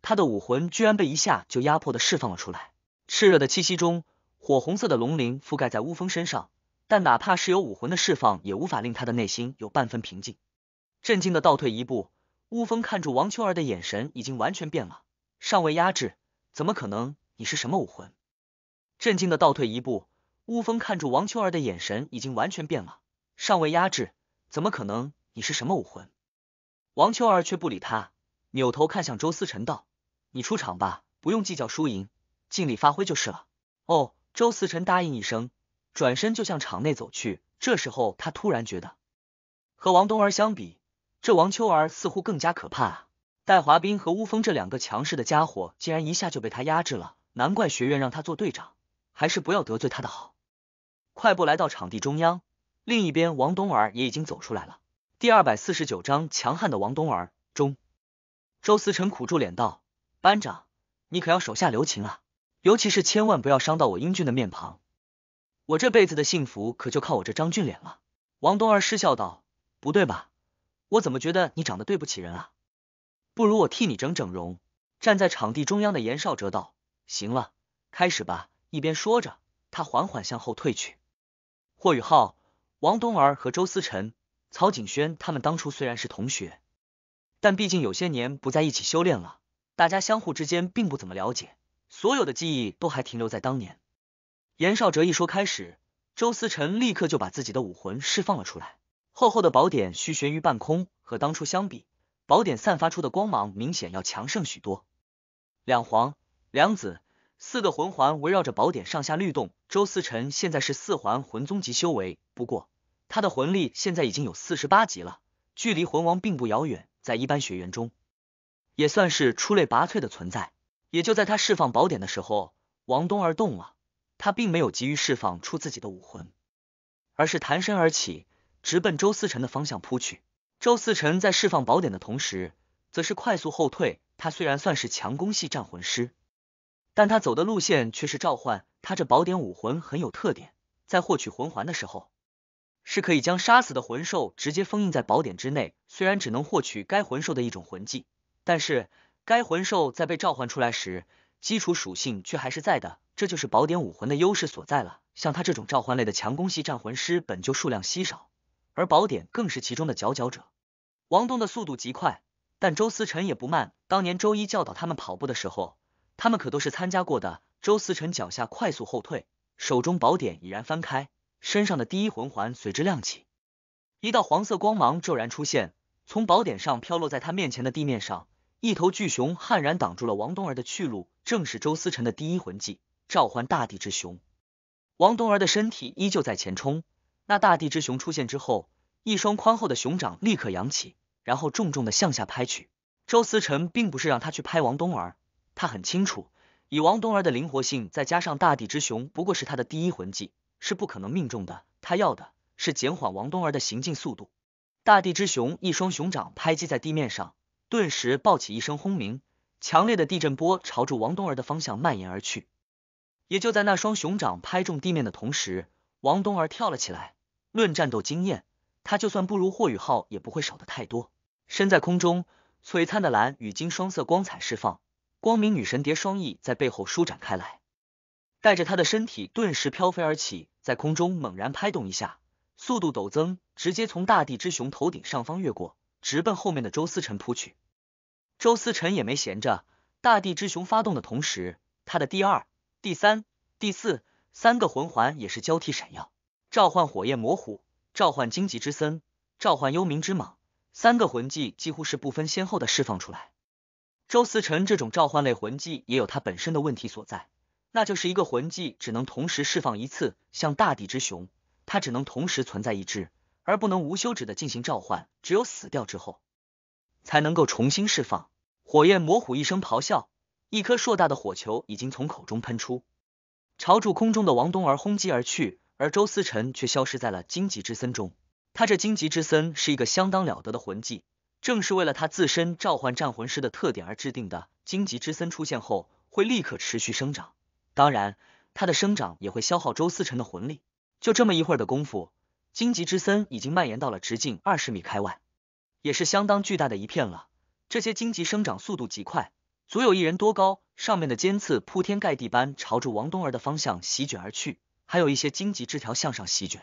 他的武魂居然被一下就压迫的释放了出来。炽热的气息中，火红色的龙鳞覆盖在乌风身上，但哪怕是有武魂的释放，也无法令他的内心有半分平静。震惊的倒退一步，乌风看住王秋儿的眼神已经完全变了。尚未压制，怎么可能？你是什么武魂？震惊的倒退一步，乌风看住王秋儿的眼神已经完全变了。尚未压制，怎么可能？你是什么武魂？王秋儿却不理他，扭头看向周思辰道：“你出场吧，不用计较输赢，尽力发挥就是了。”哦，周思辰答应一声，转身就向场内走去。这时候，他突然觉得和王东儿相比，这王秋儿似乎更加可怕啊。戴华斌和乌峰这两个强势的家伙，竟然一下就被他压制了。难怪学院让他做队长，还是不要得罪他的好。快步来到场地中央，另一边王东儿也已经走出来了。第二百四十九章：强悍的王东儿中，周思成苦住脸道：“班长，你可要手下留情啊，尤其是千万不要伤到我英俊的面庞，我这辈子的幸福可就靠我这张俊脸了。”王东儿失笑道：“不对吧？我怎么觉得你长得对不起人啊？”不如我替你整整容。站在场地中央的严少哲道：“行了，开始吧。”一边说着，他缓缓向后退去。霍雨浩、王东儿和周思成、曹景轩他们当初虽然是同学，但毕竟有些年不在一起修炼了，大家相互之间并不怎么了解，所有的记忆都还停留在当年。严少哲一说开始，周思成立刻就把自己的武魂释放了出来，厚厚的宝典虚悬于半空，和当初相比。宝典散发出的光芒明显要强盛许多，两黄两紫四个魂环围绕着宝典上下律动。周思成现在是四环魂宗级修为，不过他的魂力现在已经有四十八级了，距离魂王并不遥远，在一般学员中也算是出类拔萃的存在。也就在他释放宝典的时候，王东儿动了，他并没有急于释放出自己的武魂，而是弹身而起，直奔周思成的方向扑去。周四晨在释放宝典的同时，则是快速后退。他虽然算是强攻系战魂师，但他走的路线却是召唤。他这宝典武魂很有特点，在获取魂环的时候，是可以将杀死的魂兽直接封印在宝典之内。虽然只能获取该魂兽的一种魂技，但是该魂兽在被召唤出来时，基础属性却还是在的。这就是宝典武魂的优势所在了。像他这种召唤类的强攻系战魂师，本就数量稀少。而宝典更是其中的佼佼者。王东的速度极快，但周思成也不慢。当年周一教导他们跑步的时候，他们可都是参加过的。周思成脚下快速后退，手中宝典已然翻开，身上的第一魂环随之亮起，一道黄色光芒骤然出现，从宝典上飘落在他面前的地面上。一头巨熊悍然挡住了王东儿的去路，正是周思成的第一魂技——召唤大地之熊。王东儿的身体依旧在前冲。那大地之熊出现之后，一双宽厚的熊掌立刻扬起，然后重重的向下拍去。周思成并不是让他去拍王冬儿，他很清楚，以王冬儿的灵活性，再加上大地之熊不过是他的第一魂技，是不可能命中。的他要的是减缓王冬儿的行进速度。大地之熊一双熊掌拍击在地面上，顿时爆起一声轰鸣，强烈的地震波朝着王冬儿的方向蔓延而去。也就在那双熊掌拍中地面的同时，王冬儿跳了起来。论战斗经验，他就算不如霍雨浩，也不会少的太多。身在空中，璀璨的蓝与金双色光彩释放，光明女神蝶双翼在背后舒展开来，带着他的身体顿时飘飞而起，在空中猛然拍动一下，速度陡增，直接从大地之熊头顶上方越过，直奔后面的周思成扑去。周思成也没闲着，大地之熊发动的同时，他的第二、第三、第四三个魂环也是交替闪耀。召唤火焰魔虎，召唤荆棘之森，召唤幽冥之蟒，三个魂技几乎是不分先后的释放出来。周思成这种召唤类魂技也有它本身的问题所在，那就是一个魂技只能同时释放一次，像大地之熊，它只能同时存在一只，而不能无休止的进行召唤，只有死掉之后才能够重新释放。火焰魔虎一声咆哮，一颗硕大的火球已经从口中喷出，朝住空中的王东儿轰击而去。而周思成却消失在了荆棘之森中。他这荆棘之森是一个相当了得的魂技，正是为了他自身召唤战魂师的特点而制定的。荆棘之森出现后，会立刻持续生长，当然，它的生长也会消耗周思成的魂力。就这么一会儿的功夫，荆棘之森已经蔓延到了直径二十米开外，也是相当巨大的一片了。这些荆棘生长速度极快，足有一人多高，上面的尖刺铺天盖地般朝着王东儿的方向席卷而去。还有一些荆棘枝条向上席卷，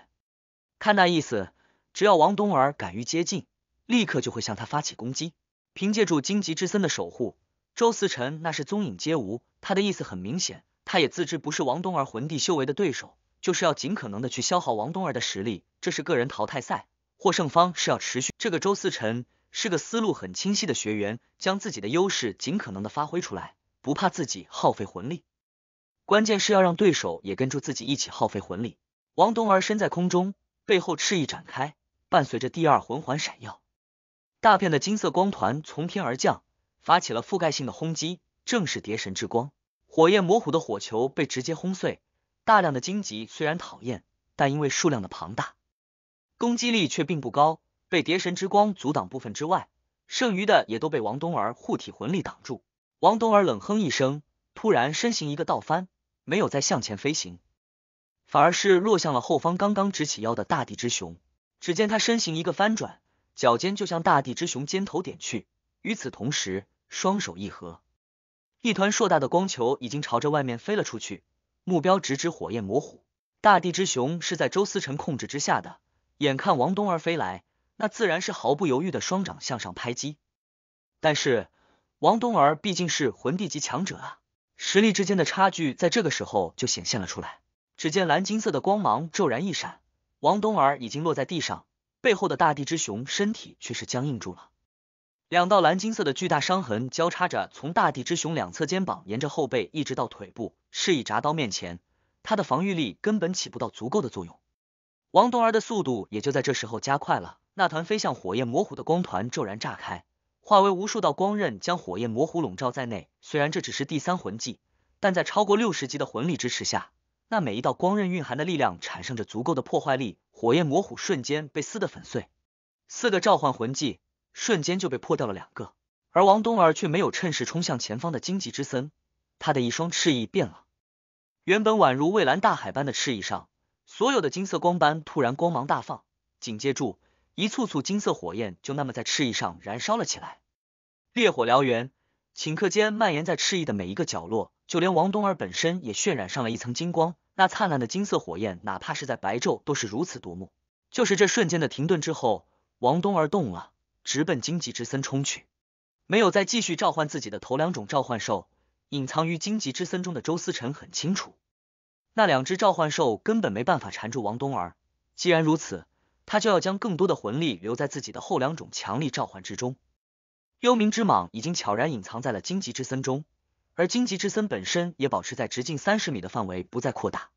看那意思，只要王冬儿敢于接近，立刻就会向他发起攻击。凭借住荆棘之森的守护，周四辰那是踪影皆无。他的意思很明显，他也自知不是王冬儿魂帝修为的对手，就是要尽可能的去消耗王冬儿的实力。这是个人淘汰赛，获胜方是要持续。这个周四辰是个思路很清晰的学员，将自己的优势尽可能的发挥出来，不怕自己耗费魂力。关键是要让对手也跟住自己一起耗费魂力。王东儿身在空中，背后赤翼展开，伴随着第二魂环闪耀，大片的金色光团从天而降，发起了覆盖性的轰击。正是蝶神之光，火焰模糊的火球被直接轰碎。大量的荆棘虽然讨厌，但因为数量的庞大，攻击力却并不高。被蝶神之光阻挡部分之外，剩余的也都被王东儿护体魂力挡住。王东儿冷哼一声，突然身形一个倒翻。没有再向前飞行，反而是落向了后方刚刚直起腰的大地之熊。只见他身形一个翻转，脚尖就向大地之熊肩头点去。与此同时，双手一合，一团硕大的光球已经朝着外面飞了出去，目标直指火焰魔虎。大地之熊是在周思成控制之下的，眼看王东儿飞来，那自然是毫不犹豫的双掌向上拍击。但是，王东儿毕竟是魂帝级强者啊。实力之间的差距在这个时候就显现了出来。只见蓝金色的光芒骤然一闪，王东儿已经落在地上，背后的大地之熊身体却是僵硬住了。两道蓝金色的巨大伤痕交叉着，从大地之熊两侧肩膀沿着后背一直到腿部，是以铡刀面前，他的防御力根本起不到足够的作用。王东儿的速度也就在这时候加快了，那团飞向火焰模糊的光团骤然炸开。化为无数道光刃，将火焰魔虎笼罩在内。虽然这只是第三魂技，但在超过六十级的魂力支持下，那每一道光刃蕴含的力量产生着足够的破坏力，火焰魔虎瞬间被撕得粉碎。四个召唤魂技瞬间就被破掉了两个，而王冬儿却没有趁势冲向前方的荆棘之森。他的一双翅翼变了，原本宛如蔚蓝大海般的翅翼上，所有的金色光斑突然光芒大放，紧接着。一簇簇金色火焰就那么在赤翼上燃烧了起来，烈火燎原，顷刻间蔓延在赤翼的每一个角落，就连王冬儿本身也渲染上了一层金光。那灿烂的金色火焰，哪怕是在白昼都是如此夺目。就是这瞬间的停顿之后，王东儿动了，直奔荆棘之森冲去，没有再继续召唤自己的头两种召唤兽。隐藏于荆棘之森中的周思成很清楚，那两只召唤兽根本没办法缠住王东儿。既然如此。他就要将更多的魂力留在自己的后两种强力召唤之中。幽冥之蟒已经悄然隐藏在了荆棘之森中，而荆棘之森本身也保持在直径三十米的范围，不再扩大。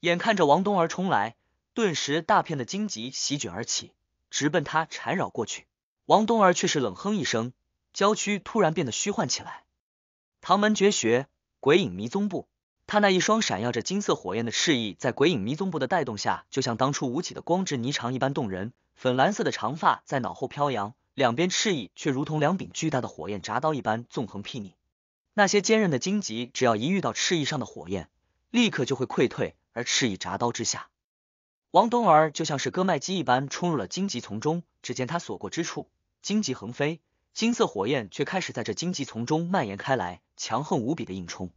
眼看着王东儿冲来，顿时大片的荆棘席卷而起，直奔他缠绕过去。王东儿却是冷哼一声，娇躯突然变得虚幻起来。唐门绝学《鬼影迷踪步》。他那一双闪耀着金色火焰的翅翼，在鬼影迷踪步的带动下，就像当初舞起的光之霓裳一般动人。粉蓝色的长发在脑后飘扬，两边翅翼却如同两柄巨大的火焰铡刀一般纵横睥睨。那些坚韧的荆棘，只要一遇到翅翼上的火焰，立刻就会溃退，而赤翼铡刀之下，王东儿就像是割麦机一般冲入了荆棘丛中。只见他所过之处，荆棘横飞，金色火焰却开始在这荆棘丛中蔓延开来，强横无比的硬冲。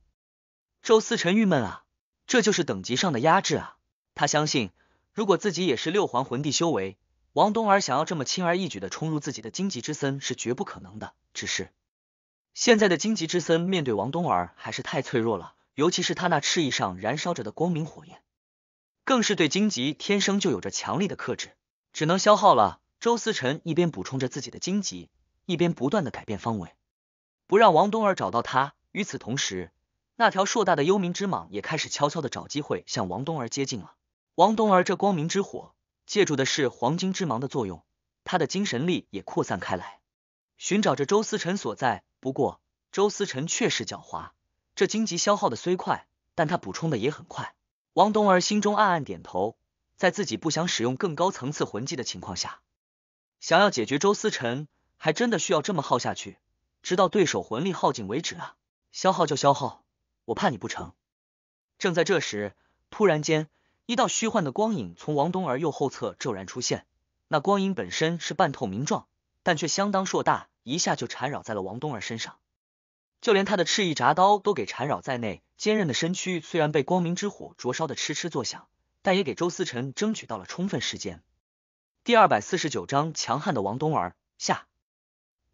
周思成郁闷啊，这就是等级上的压制啊！他相信，如果自己也是六环魂帝修为，王东儿想要这么轻而易举的冲入自己的荆棘之森是绝不可能的。只是现在的荆棘之森面对王东儿还是太脆弱了，尤其是他那翅翼上燃烧着的光明火焰，更是对荆棘天生就有着强力的克制，只能消耗了。周思成一边补充着自己的荆棘，一边不断的改变方位，不让王东儿找到他。与此同时，那条硕大的幽冥之蟒也开始悄悄的找机会向王东儿接近了。王东儿这光明之火借助的是黄金之芒的作用，他的精神力也扩散开来，寻找着周思成所在。不过周思成确实狡猾，这荆棘消耗的虽快，但他补充的也很快。王东儿心中暗暗点头，在自己不想使用更高层次魂技的情况下，想要解决周思成，还真的需要这么耗下去，直到对手魂力耗尽为止啊！消耗就消耗。我怕你不成？正在这时，突然间，一道虚幻的光影从王东儿右后侧骤然出现。那光影本身是半透明状，但却相当硕大，一下就缠绕在了王东儿身上，就连他的赤翼铡刀都给缠绕在内。坚韧的身躯虽然被光明之火灼烧的嗤嗤作响，但也给周思成争取到了充分时间。第二百四十九章：强悍的王东儿下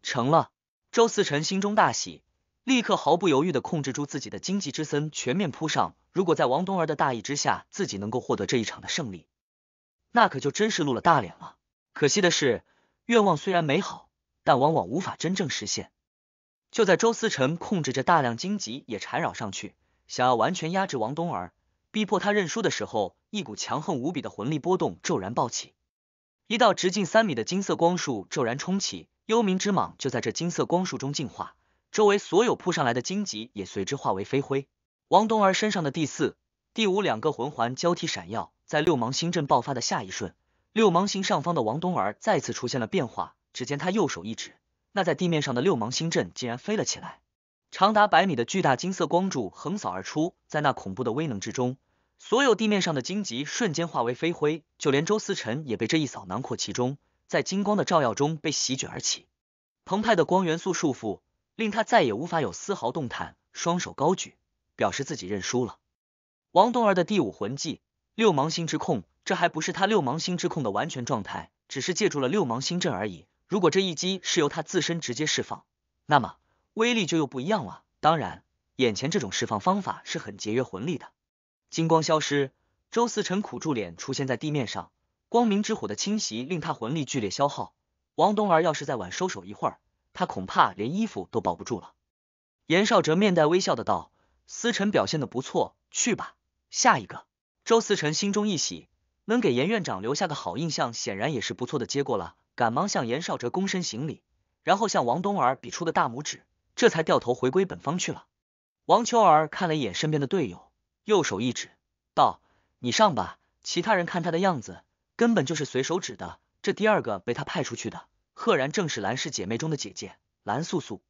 成了，周思成心中大喜。立刻毫不犹豫的控制住自己的荆棘之森，全面扑上。如果在王东儿的大意之下，自己能够获得这一场的胜利，那可就真是露了大脸了。可惜的是，愿望虽然美好，但往往无法真正实现。就在周思成控制着大量荆棘也缠绕上去，想要完全压制王东儿，逼迫他认输的时候，一股强横无比的魂力波动骤然暴起，一道直径三米的金色光束骤然冲起，幽冥之蟒就在这金色光束中进化。周围所有扑上来的荆棘也随之化为飞灰。王东儿身上的第四、第五两个魂环交替闪耀，在六芒星阵爆发的下一瞬，六芒星上方的王东儿再次出现了变化。只见他右手一指，那在地面上的六芒星阵竟然飞了起来，长达百米的巨大金色光柱横扫而出，在那恐怖的威能之中，所有地面上的荆棘瞬间化为飞灰，就连周思辰也被这一扫囊括其中，在金光的照耀中被席卷而起，澎湃的光元素束缚。令他再也无法有丝毫动弹，双手高举，表示自己认输了。王东儿的第五魂技六芒星之控，这还不是他六芒星之控的完全状态，只是借助了六芒星阵而已。如果这一击是由他自身直接释放，那么威力就又不一样了。当然，眼前这种释放方法是很节约魂力的。金光消失，周四辰苦住脸出现在地面上，光明之火的侵袭令他魂力剧烈消耗。王东儿要是再晚收手一会儿。他恐怕连衣服都保不住了。严少哲面带微笑的道：“思成表现的不错，去吧，下一个。”周思成心中一喜，能给严院长留下个好印象，显然也是不错的结果了。赶忙向严少哲躬身行礼，然后向王冬儿比出个大拇指，这才掉头回归本方去了。王秋儿看了一眼身边的队友，右手一指，道：“你上吧，其他人看他的样子，根本就是随手指的。这第二个被他派出去的。”赫然正是蓝氏姐妹中的姐姐蓝素素，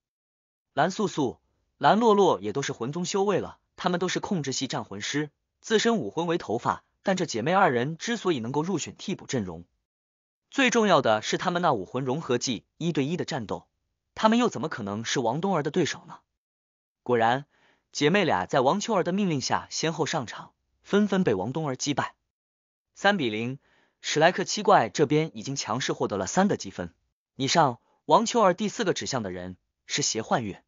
蓝素素、蓝洛洛也都是魂宗修为了。他们都是控制系战魂师，自身武魂为头发。但这姐妹二人之所以能够入选替补阵容，最重要的是他们那武魂融合技一对一的战斗。他们又怎么可能是王冬儿的对手呢？果然，姐妹俩在王秋儿的命令下先后上场，纷纷被王冬儿击败，三比零。史莱克七怪这边已经强势获得了三个积分。以上，王秋儿第四个指向的人是邪幻月。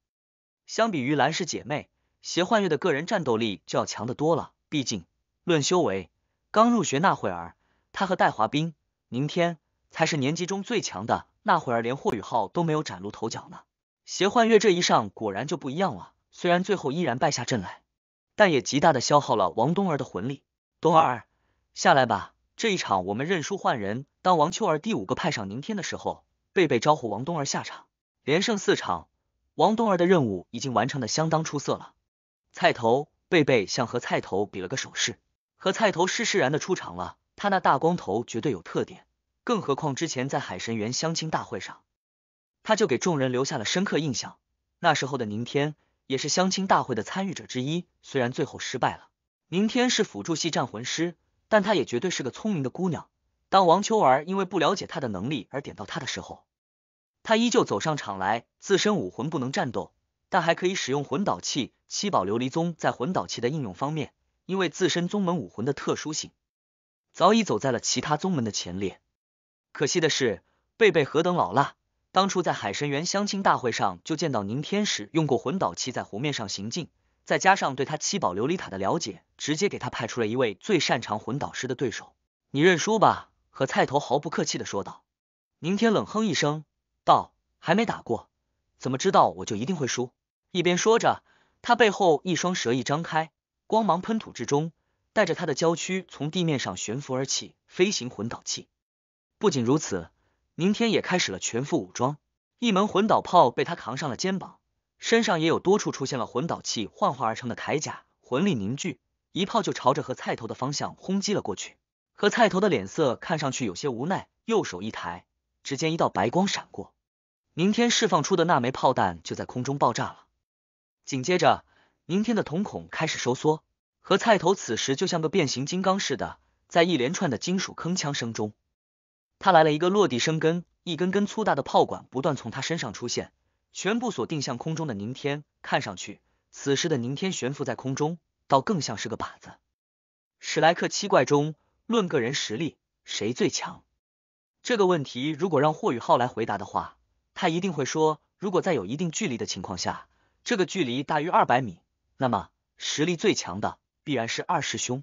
相比于蓝氏姐妹，邪幻月的个人战斗力就要强得多了。毕竟，论修为，刚入学那会儿，他和戴华斌、宁天才是年级中最强的。那会儿连霍雨浩都没有崭露头角呢。邪幻月这一上果然就不一样了。虽然最后依然败下阵来，但也极大的消耗了王冬儿的魂力。冬儿，下来吧。这一场我们认输换人。当王秋儿第五个派上宁天的时候。贝贝招呼王东儿下场，连胜四场，王东儿的任务已经完成的相当出色了。菜头，贝贝向和菜头比了个手势，和菜头施施然的出场了。他那大光头绝对有特点，更何况之前在海神园相亲大会上，他就给众人留下了深刻印象。那时候的宁天也是相亲大会的参与者之一，虽然最后失败了，宁天是辅助系战魂师，但她也绝对是个聪明的姑娘。当王秋儿因为不了解他的能力而点到他的时候，他依旧走上场来。自身武魂不能战斗，但还可以使用魂导器。七宝琉璃宗在魂导器的应用方面，因为自身宗门武魂的特殊性，早已走在了其他宗门的前列。可惜的是，贝贝何等老辣，当初在海神园相亲大会上就见到宁天时用过魂导器在湖面上行进，再加上对他七宝琉璃塔的了解，直接给他派出了一位最擅长魂导师的对手。你认输吧。和菜头毫不客气的说道：“宁天冷哼一声道，还没打过，怎么知道我就一定会输？”一边说着，他背后一双蛇翼张开，光芒喷吐之中，带着他的娇躯从地面上悬浮而起，飞行魂导器。不仅如此，宁天也开始了全副武装，一门魂导炮被他扛上了肩膀，身上也有多处出现了魂导器幻化而成的铠甲，魂力凝聚，一炮就朝着和菜头的方向轰击了过去。和菜头的脸色看上去有些无奈，右手一抬，只见一道白光闪过，宁天释放出的那枚炮弹就在空中爆炸了。紧接着，宁天的瞳孔开始收缩，和菜头此时就像个变形金刚似的，在一连串的金属铿锵声中，他来了一个落地生根，一根根粗大的炮管不断从他身上出现，全部锁定向空中的宁天。看上去，此时的宁天悬浮在空中，倒更像是个靶子。史莱克七怪中。论个人实力，谁最强？这个问题如果让霍雨浩来回答的话，他一定会说：如果在有一定距离的情况下，这个距离大于二百米，那么实力最强的必然是二师兄。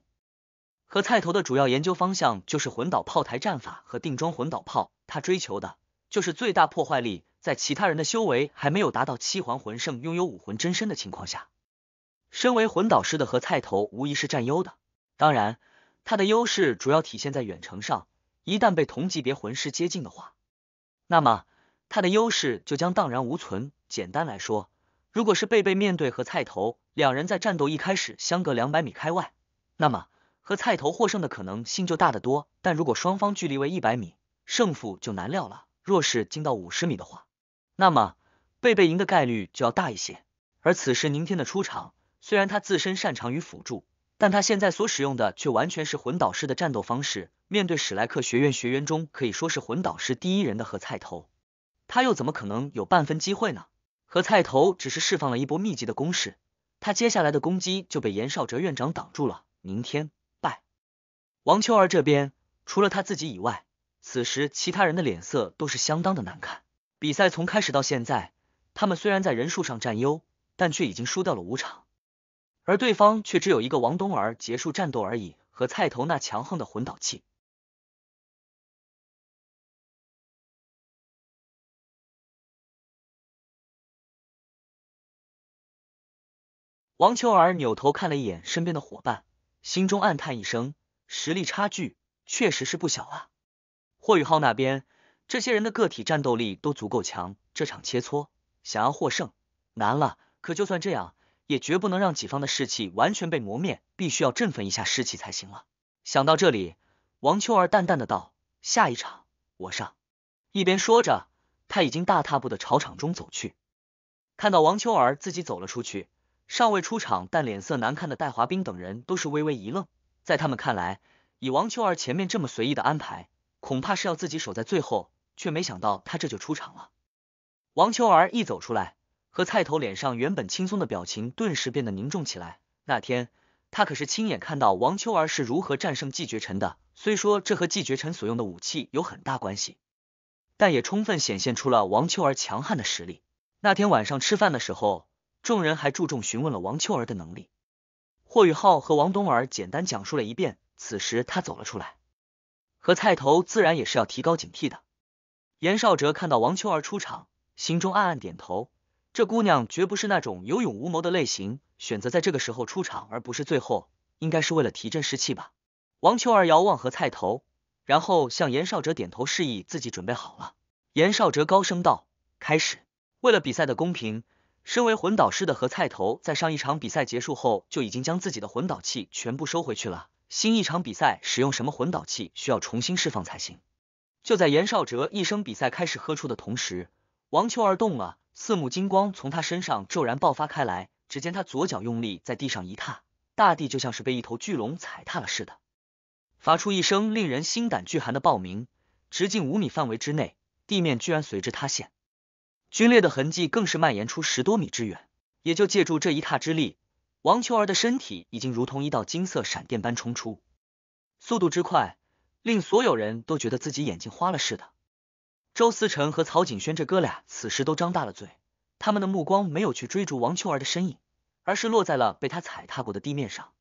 和菜头的主要研究方向就是魂导炮台战法和定装魂导炮，他追求的就是最大破坏力。在其他人的修为还没有达到七环魂圣、拥有武魂真身的情况下，身为魂导师的和菜头无疑是占优的。当然。他的优势主要体现在远程上，一旦被同级别魂师接近的话，那么他的优势就将荡然无存。简单来说，如果是贝贝面对和菜头两人在战斗一开始相隔两百米开外，那么和菜头获胜的可能性就大得多。但如果双方距离为一百米，胜负就难料了。若是近到五十米的话，那么贝贝赢的概率就要大一些。而此时宁天的出场，虽然他自身擅长于辅助。但他现在所使用的却完全是魂导师的战斗方式，面对史莱克学院学员中可以说是魂导师第一人的何菜头，他又怎么可能有半分机会呢？何菜头只是释放了一波密集的攻势，他接下来的攻击就被严少哲院长挡住了，明天拜。王秋儿这边除了他自己以外，此时其他人的脸色都是相当的难看。比赛从开始到现在，他们虽然在人数上占优，但却已经输掉了五场。而对方却只有一个王冬儿结束战斗而已，和菜头那强横的魂导器。王秋儿扭头看了一眼身边的伙伴，心中暗叹一声：实力差距确实是不小啊。霍宇浩那边这些人的个体战斗力都足够强，这场切磋想要获胜难了。可就算这样。也绝不能让己方的士气完全被磨灭，必须要振奋一下士气才行了。想到这里，王秋儿淡淡的道：“下一场我上。”一边说着，他已经大踏步的朝场中走去。看到王秋儿自己走了出去，尚未出场但脸色难看的戴华兵等人都是微微一愣。在他们看来，以王秋儿前面这么随意的安排，恐怕是要自己守在最后，却没想到他这就出场了。王秋儿一走出来。和菜头脸上原本轻松的表情顿时变得凝重起来。那天他可是亲眼看到王秋儿是如何战胜季绝尘的。虽说这和季绝尘所用的武器有很大关系，但也充分显现出了王秋儿强悍的实力。那天晚上吃饭的时候，众人还注重询问了王秋儿的能力。霍雨浩和王冬儿简单讲述了一遍。此时他走了出来，和菜头自然也是要提高警惕的。严少哲看到王秋儿出场，心中暗暗点头。这姑娘绝不是那种有勇无谋的类型，选择在这个时候出场，而不是最后，应该是为了提振士气吧。王秋儿遥望何菜头，然后向严少哲点头示意自己准备好了。严少哲高声道：“开始。”为了比赛的公平，身为魂导师的何菜头在上一场比赛结束后就已经将自己的魂导器全部收回去了。新一场比赛使用什么魂导器，需要重新释放才行。就在严少哲一声比赛开始喝出的同时，王秋儿动了。四目金光从他身上骤然爆发开来，只见他左脚用力在地上一踏，大地就像是被一头巨龙踩踏了似的，发出一声令人心胆俱寒的爆鸣。直径五米范围之内，地面居然随之塌陷，龟裂的痕迹更是蔓延出十多米之远。也就借助这一踏之力，王秋儿的身体已经如同一道金色闪电般冲出，速度之快，令所有人都觉得自己眼睛花了似的。周思成和曹景轩这哥俩此时都张大了嘴，他们的目光没有去追逐王秋儿的身影，而是落在了被他踩踏过的地面上。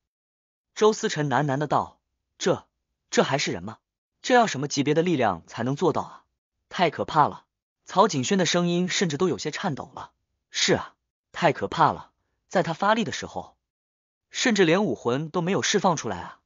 周思成喃喃的道：“这，这还是人吗？这要什么级别的力量才能做到啊？太可怕了！”曹景轩的声音甚至都有些颤抖了：“是啊，太可怕了！在他发力的时候，甚至连武魂都没有释放出来啊！”